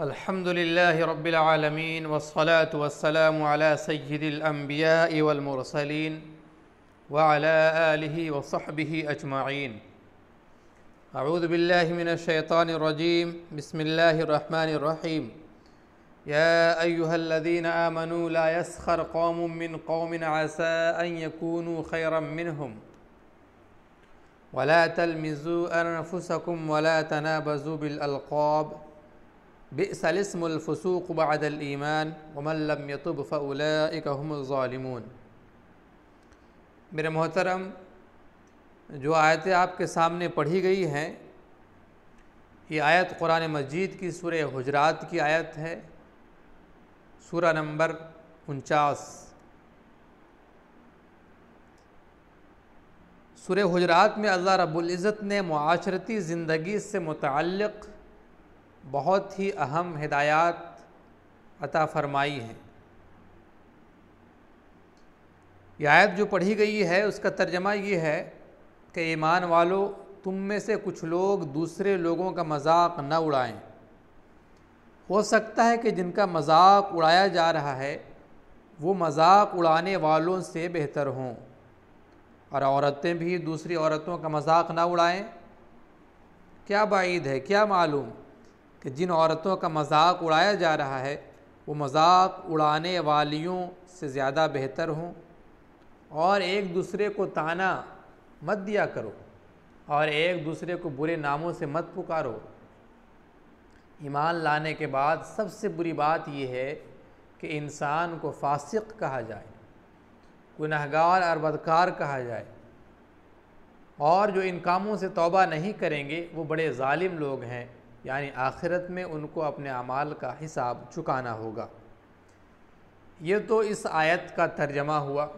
الحمد لله رب العالمين والصلاة والسلام على سيد الأنبياء والمرسلين وعلى آله وصحبه أجمعين أعوذ بالله من الشيطان الرجيم بسم الله الرحمن الرحيم يا أيها الذين آمنوا لا يسخر قوم من قوم عسى أن يكونوا خيرا منهم ولا تلمزوا أنفسكم ولا تنابزوا بالألقاب बेसलस्मफ़सूक बदलईमान वमल्लम यतुब फ़लाकमज़ालिमून मेरे मोहतरम जो आयतें आपके सामने पढ़ी गई हैं ये आयत क़ुरान मजीद की सूर हजरात की आयत है सूरा नंबर उनचास सूर हजरात में अल्लाह रब्ज़त ने माशरती ज़िंदगी से मुतक़ बहुत ही अहम हिदायत अता फरमाई है यह आयत जो पढ़ी गई है उसका तर्जमा ये है कि ईमान वालों तुम में से कुछ लोग दूसरे लोगों का मजाक न उड़ाएं हो सकता है कि जिनका मजाक उड़ाया जा रहा है वो मजाक उड़ाने वालों से बेहतर हों और औरतें भी दूसरी औरतों का मजाक ना उड़ाएं क्या बाईद है क्या मालूम कि जिन औरतों का मजाक उड़ाया जा रहा है वो मजाक उड़ाने वालियों से ज़्यादा बेहतर हों और एक दूसरे को ताना मत दिया करो और एक दूसरे को बुरे नामों से मत पुकारो ईमान लाने के बाद सबसे बुरी बात यह है कि इंसान को फासिक कहा जाए गुनहगार और बदकार कहा जाए और जो इन कामों से तौबा नहीं करेंगे वो बड़े ालिम लोग हैं यानी आखिरत में उनको अपने अमाल का हिसाब चुकाना होगा ये तो इस आयत का तर्जमा हुआ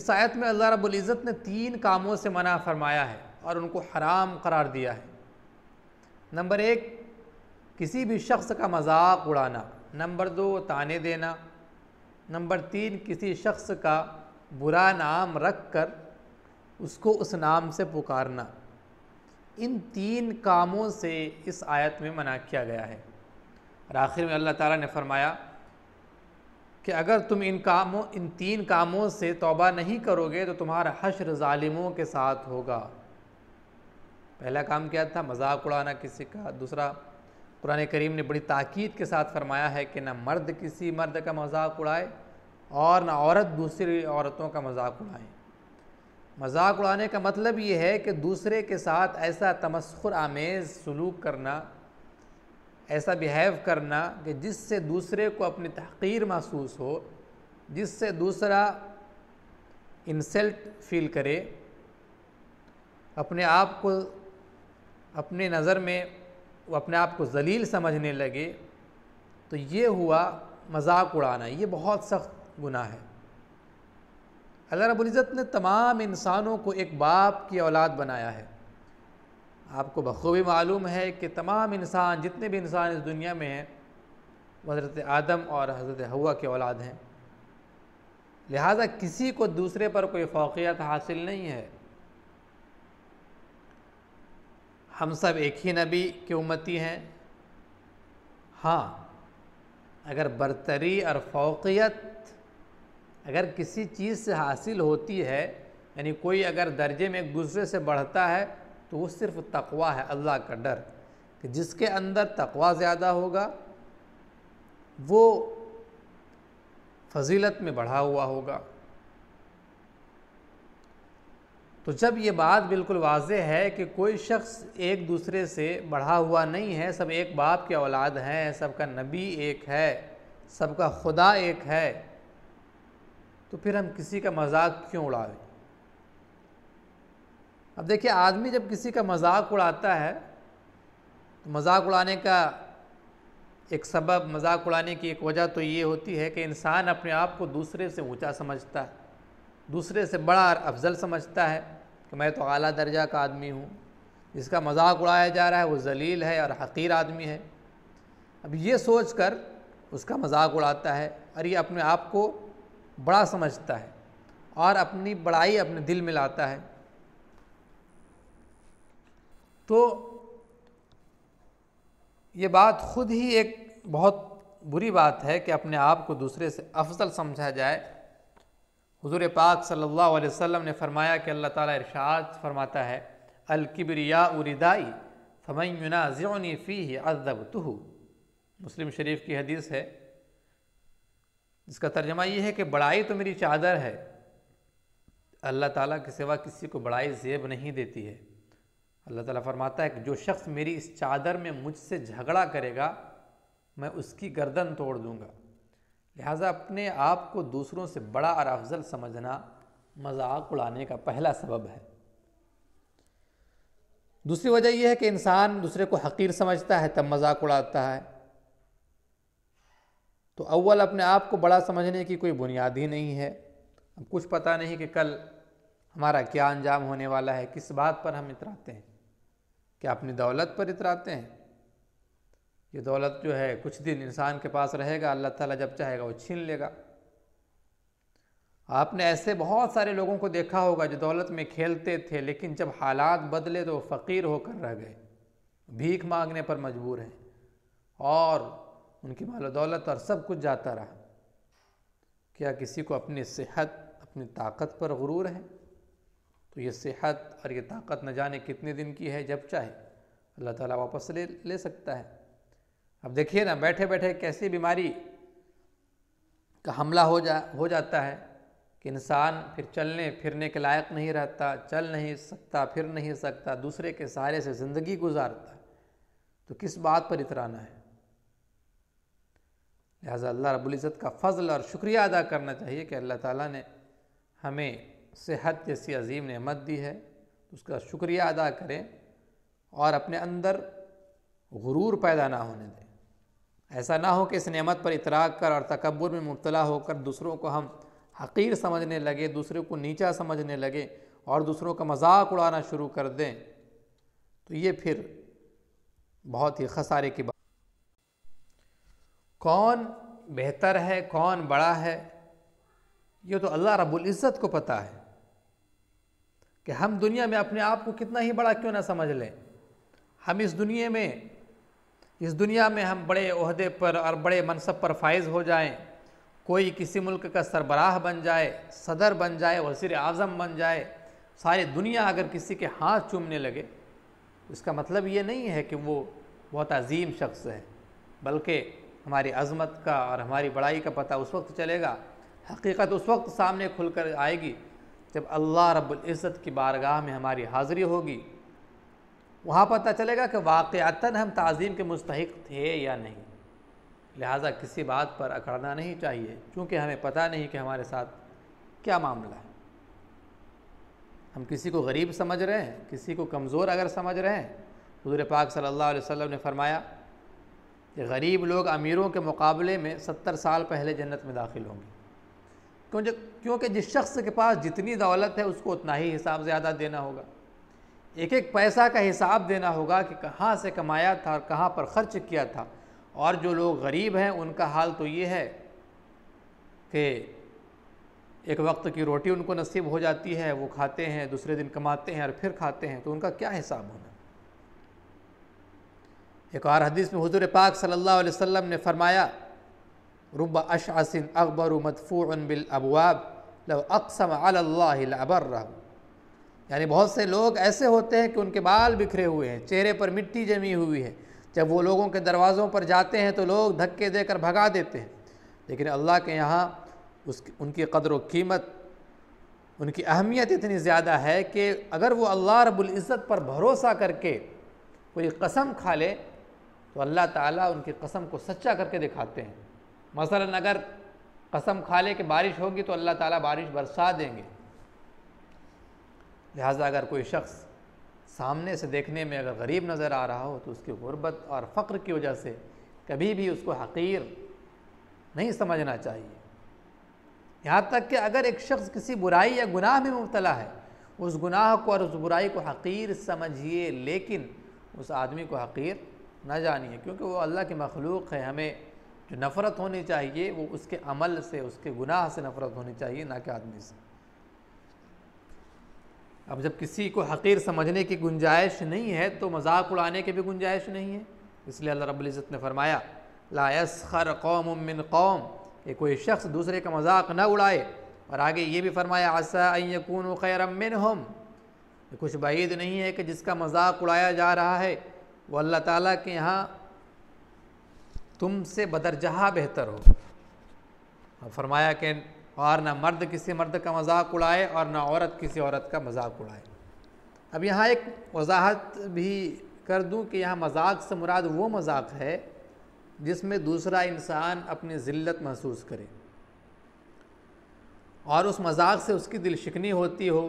इस आयत में अल्लाह रब्ज़त ने तीन कामों से मना फरमाया है और उनको हराम करार दिया है नंबर एक किसी भी शख्स का मजाक उड़ाना नंबर दो ताने देना नंबर तीन किसी शख्स का बुरा नाम रख कर उसको उस नाम से पुकारना इन तीन कामों से इस आयत में मना किया गया है और आखिर में अल्लाह ताला ने फरमाया कि अगर तुम इन कामों इन तीन कामों से तौबा नहीं करोगे तो तुम्हारा हशर ालिमों के साथ होगा पहला काम क्या था मजाक उड़ाना किसी का दूसरा कुरान करीम ने बड़ी ताक़ीद के साथ फरमाया है कि ना मर्द किसी मर्द का मजाक उड़ाए और ना औरत दूसरी औरतों का मजाक उड़ाएँ मजाक उड़ाने का मतलब ये है कि दूसरे के साथ ऐसा तमस्खुर आमेज़ सलूक करना ऐसा बिहेव करना कि जिससे दूसरे को अपनी तहकीर महसूस हो जिससे दूसरा इंसल्ट फील करे अपने आप को अपने नज़र में वो अपने आप को जलील समझने लगे तो ये हुआ मजाक उड़ाना ये बहुत सख्त गुनाह है अल्लाह रबुल्ज़त ने तमाम इंसानों को एक बाप की औलाद बनाया है आपको बखूबी मालूम है कि तमाम इंसान जितने भी इंसान इस दुनिया में हैं हज़रत आदम और हज़रत हवा की औलाद हैं लिहाजा किसी को दूसरे पर कोई फ़ौकियत हासिल नहीं है हम सब एक ही नबी के उम्मती हैं हाँ अगर बरतरी और फ़ौकियत अगर किसी चीज़ से हासिल होती है यानी कोई अगर दर्जे में दूसरे से बढ़ता है तो वो सिर्फ तकवा है अल्लाह का डर कि जिसके अंदर तकवा ज़्यादा होगा वो फजीलत में बढ़ा हुआ होगा तो जब ये बात बिल्कुल वाज है कि कोई शख्स एक दूसरे से बढ़ा हुआ नहीं है सब एक बाप के औलाद हैं सबका नबी एक है सबका खुदा एक है तो फिर हम किसी का मजाक क्यों उड़ावें अब देखिए आदमी जब किसी का मजाक उड़ाता है तो मजाक उड़ाने का एक सबब मजाक उड़ाने की एक वजह तो ये होती है कि इंसान अपने आप को दूसरे से ऊंचा समझता है दूसरे से बड़ा और अफजल समझता है कि मैं तो अला दर्जा का आदमी हूँ जिसका मजाक उड़ाया जा रहा है वो जलील है और हकीर आदमी है अब ये सोच कर उसका मजाक उड़ाता है और ये अपने आप को बड़ा समझता है और अपनी बड़ाई अपने दिल में लाता है तो ये बात खुद ही एक बहुत बुरी बात है कि अपने आप को दूसरे से अफजल समझा जाए हजूर पाक सल्लल्लाहु अलैहि वसल्लम ने फरमाया कि अल्लाह ताला इरशाद फरमाता है अलकिबरिया उरिदाई फमैना ज़ियोनी फ़ी अदब मुस्लिम शरीफ की हदीस है इसका तर्जमा यह है कि बड़ाई तो मेरी चादर है अल्लाह ताला के सिवा किसी को बड़ाई जेब नहीं देती है अल्लाह ताला फरमाता है कि जो शख्स मेरी इस चादर में मुझसे झगड़ा करेगा मैं उसकी गर्दन तोड़ दूंगा लिहाजा अपने आप को दूसरों से बड़ा और अफजल समझना मजाक उड़ाने का पहला सबब है दूसरी वजह यह है कि इंसान दूसरे को हकीर समझता है तब मजाक उड़ाता है तो अव्वल अपने आप को बड़ा समझने की कोई बुनियाद ही नहीं है अब कुछ पता नहीं कि कल हमारा क्या अंजाम होने वाला है किस बात पर हम इतराते हैं क्या अपनी दौलत पर इतराते हैं ये दौलत जो है कुछ दिन इंसान के पास रहेगा अल्लाह ताला जब चाहेगा वो छीन लेगा आपने ऐसे बहुत सारे लोगों को देखा होगा जो दौलत में खेलते थे लेकिन जब हालात बदले तो वो फ़कीर होकर रह गए भीख मांगने पर मजबूर हैं और उनकी माल दौलत और सब कुछ जाता रहा क्या किसी को अपनी सेहत अपनी ताकत पर गुरूर है तो ये सेहत और ये ताकत न जाने कितने दिन की है जब चाहे अल्लाह ताला वापस ले ले सकता है अब देखिए ना बैठे बैठे कैसी बीमारी का हमला हो जा हो जाता है कि इंसान फिर चलने फिरने के लायक नहीं रहता चल नहीं सकता फिर नहीं सकता दूसरे के सहारे से ज़िंदगी गुजारता तो किस बात पर इतराना है लिहाजा अल्लाह रबुल्ज़त का फ़ज़ल और शुक्रिया अदा करना चाहिए कि अल्लाह ताली ने हमें सेहत जैसी अजीम नमत दी है तो उसका शुक्रिया अदा करें और अपने अंदर गुरूर पैदा ना होने दें ऐसा ना हो कि इस नमत पर इतराक कर और तकबर में मुबतला होकर दूसरों को हम हकीर समझने लगे दूसरों को नीचा समझने लगे और दूसरों का मजाक उड़ाना शुरू कर दें तो ये फिर बहुत ही खसारे की बात कौन बेहतर है कौन बड़ा है ये तो अल्लाह रब्बुल इज़्ज़त को पता है कि हम दुनिया में अपने आप को कितना ही बड़ा क्यों ना समझ लें हम इस दुनिया में इस दुनिया में हम बड़े अहदे पर और बड़े मनसब पर फाइज हो जाएं कोई किसी मुल्क का सरबराह बन जाए सदर बन जाए वजीर आज़म बन जाए सारी दुनिया अगर किसी के हाथ चूमने लगे इसका मतलब ये नहीं है कि वो बहुत अजीम शख्स है बल्कि हमारी अजमत का और हमारी बड़ाई का पता उस वक्त चलेगा हकीकत उस वक्त सामने खुल कर आएगी जब अल्लाह रब्ज़त की बारगाह में हमारी हाज़िरी होगी वहाँ पता चलेगा कि वाक़ता हम तज़ीम के मुस्तक थे या नहीं लिहाजा किसी बात पर अकड़ना नहीं चाहिए क्योंकि हमें पता नहीं कि हमारे साथ क्या मामला है हम किसी को गरीब समझ रहे हैं किसी को कमज़ोर अगर समझ रहे हैं हजूर पाक सल्लल्लाहु अलैहि वसल्लम ने फरमाया कि गरीब लोग अमीरों के मुकाबले में सत्तर साल पहले जन्नत में दाखिल होंगे क्योंकि क्योंकि जिस शख्स के पास जितनी दौलत है उसको उतना ही हिसाब ज़्यादा देना होगा एक एक पैसा का हिसाब देना होगा कि कहाँ से कमाया था और कहाँ पर ख़र्च किया था और जो लोग गरीब हैं उनका हाल तो ये है कि एक वक्त की रोटी उनको नसीब हो जाती है वो खाते हैं दूसरे दिन कमाते हैं और फिर खाते हैं तो उनका क्या हिसाब होना एक और हदीस में हजूर पाक सल्लल्लाहु अलैहि वसल्लम ने फरमाया रुब अशासन अकबर मदफू बिल अबवाब लव अक्सम अल्लाबर रहू यानी बहुत से लोग ऐसे होते हैं कि उनके बाल बिखरे हुए हैं चेहरे पर मिट्टी जमी हुई है जब वो लोगों के दरवाज़ों पर जाते हैं तो लोग धक्के देकर भगा देते हैं लेकिन अल्लाह के यहाँ उस उनकी कदर व कीमत उनकी अहमियत इतनी ज़्यादा है कि अगर वो अल्लाह रब्ज़त पर भरोसा करके कोई कसम खा ले तो अल्लाह ताला उनकी कसम को सच्चा करके दिखाते हैं मसलन अगर कसम खा ले कि बारिश होगी तो अल्लाह ताला बारिश बरसा देंगे लिहाजा अगर कोई शख्स सामने से देखने में अगर गरीब नज़र आ रहा हो तो उसकी गुर्बत और फ़क्र की वजह से कभी भी उसको हकीर नहीं समझना चाहिए यहाँ तक कि अगर एक शख्स किसी बुराई या गुनाह में मुबतला है उस गुनाह को और उस बुराई को हकीर समझिए लेकिन उस आदमी को हकीर ना जानिए क्योंकि वो अल्लाह के मखलूक है हमें जो नफ़रत होनी चाहिए वो उसके अमल से उसके गुनाह से नफ़रत होनी चाहिए ना कि आदमी से अब जब किसी को हकीर समझने की गुंजाइश नहीं है तो मजाक उड़ाने की भी गुंजाइश नहीं है इसलिए अल्लाह रब्ज़त ने फरमाया लायस खर कौम उमिन कौम कि कोई शख्स दूसरे का मजाक ना उड़ाए और आगे ये भी फरमाया आसा यकून खैर अमिन हम कुछ बाइद नहीं है कि जिसका मजाक उड़ाया जा रहा है वो अल्लाह ताला के यहाँ तुमसे बदरजहाँ बेहतर हो और फरमाया कि और ना मर्द किसी मर्द का मजाक उड़ाए और ना औरत किसी औरत का मजाक उड़ाए अब यहाँ एक वजाहत भी कर दूँ कि यहाँ मजाक से मुराद वो मजाक है जिसमें दूसरा इंसान अपनी ज़िल्लत महसूस करे और उस मजाक से उसकी दिल शिकनी होती हो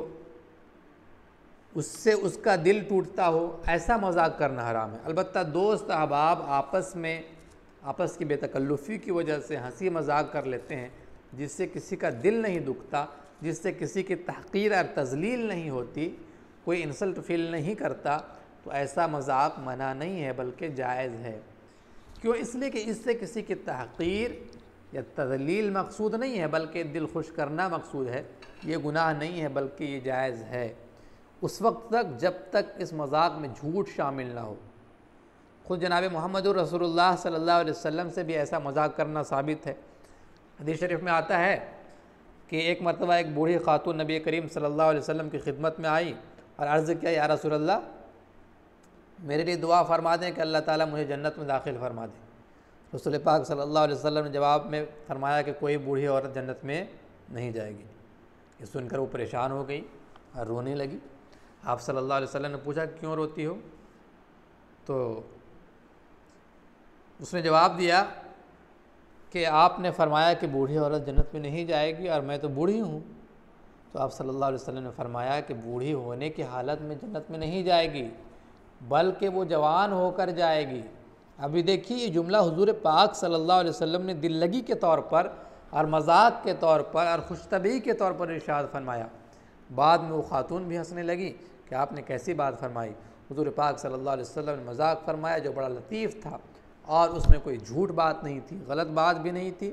उससे उसका दिल टूटता हो ऐसा मजाक करना हराम है अलबत् दोस्त अहबाब आपस में आपस की बेतकल्लुफ़ी की वजह से हंसी मजाक कर लेते हैं जिससे किसी का दिल नहीं दुखता जिससे किसी की तहकीर और तजलील नहीं होती कोई इंसल्ट फील नहीं करता तो ऐसा मजाक मना नहीं है बल्कि जायज़ है क्यों इसलिए कि इससे किसी की तहकीर या तजलील मकसूद नहीं है बल्कि दिल खुश करना मकसूद है ये गुनाह नहीं है बल्कि ये जायज़ है उस वक्त तक जब तक इस मजाक में झूठ शामिल ना हो खुद जनाब मोहम्मद रसोल्ला सल्ला वसम से भी ऐसा मजाक करना साबित है हदीस शरीफ में आता है कि एक मरतबा एक बूढ़ी खातून नबी करीम सल्ला वसम की खिदमत में आई और अर्ज़ किया या रसोल्ला मेरे लिए दुआ फरमा दें कि अल्लाह ताली मुझे जन्नत में दाखिल फरमा दें रसुल पाक सल्ला वसम ने जवाब में फरमाया कि कोई बूढ़ी औरत जन्नत में नहीं जाएगी ये सुनकर वो परेशान हो गई और रोने लगी आप सल्लल्लाहु अलैहि वसल्लम ने पूछा क्यों रोती हो तो उसने जवाब दिया कि आपने फरमाया कि बूढ़ी औरत जन्नत में नहीं जाएगी और मैं तो बूढ़ी हूँ तो आप सल्लल्लाहु अलैहि वसल्लम ने फरमाया कि बूढ़ी होने की हालत में जन्नत में नहीं जाएगी बल्कि वो जवान होकर जाएगी अभी देखिए ये जुमला हुजूर पाक सल्लल्लाहु अलैहि वसल्लम ने दिल लगी के तौर पर और मजाक के तौर पर और खुशतबी के तौर पर इर्शाद फरमाया बाद में वो ख़ातून भी हंसने लगी कि आपने कैसी बात फरमाई हजूर पाक सल्ला वसम ने मजाक फरमाया जो बड़ा लतीफ़ था और उसमें कोई झूठ बात नहीं थी गलत बात भी नहीं थी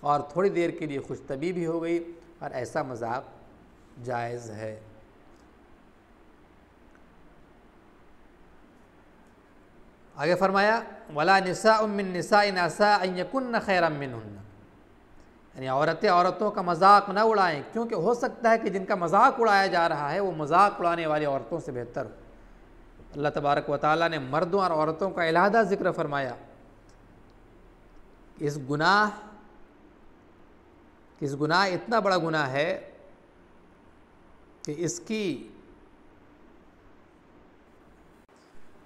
और थोड़ी देर के लिए खुश तबी भी हो गई और ऐसा मजाक जायज़ है आगे फरमाया वला नसा उमिन नसा नसा यकुन खैरमिन यानी औरतें औरतों का मजाक ना उड़ाएं क्योंकि हो सकता है कि जिनका मजाक उड़ाया जा रहा है वो मजाक उड़ाने वाली औरतों से बेहतर हो अल्लाह तबारक व ताली ने मर्दों और औरतों का इलाहदा ज़िक्र फरमाया इस गुनाह इस गुनाह इतना बड़ा गुनाह है कि इसकी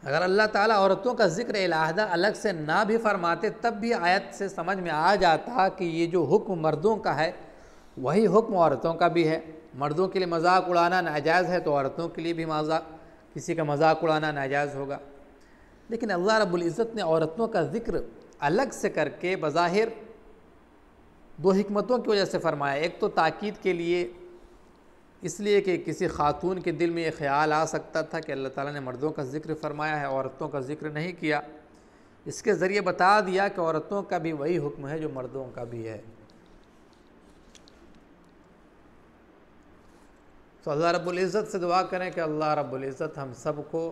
अगर अल्लाह ताला औरतों का ज़िक्र इलाहदा अलग से ना भी फरमाते तब भी आयत से समझ में आ जाता कि ये जो हुक्म मर्दों का है वही हुक्म औरतों का भी है मर्दों के लिए मजाक उड़ाना नाजायज़ है तो औरतों के लिए भी मजाक किसी का मजाक उड़ाना नाजायज़ होगा लेकिन अल्लाह रबुल्ज़त ने औरतों का ज़िक्र अलग से करके बज़ाहिर दो हमतों की वजह से फ़रमाया एक तो ताक़द के लिए इसलिए कि किसी खातून के दिल में ये ख्याल आ सकता था कि अल्लाह ताला ने मर्दों का जिक्र फरमाया है औरतों का जिक्र नहीं किया इसके ज़रिए बता दिया कि औरतों का भी वही हुक्म है जो मर्दों का भी है तो अल्लाह रब्ज़त से दुआ करें कि अल्लाह रब्ज़त हम सब को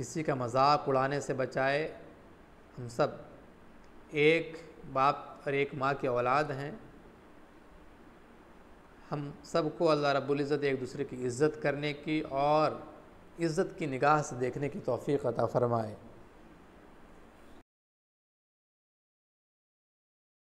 किसी का मजाक उड़ाने से बचाए हम सब एक बाप और एक माँ के औलाद हैं हम सबको अल्लाह रबुल्ज़त एक दूसरे की इज़्ज़त करने की और इज़्ज़त की निगाह से देखने की तोफ़ी अता फरमाएँ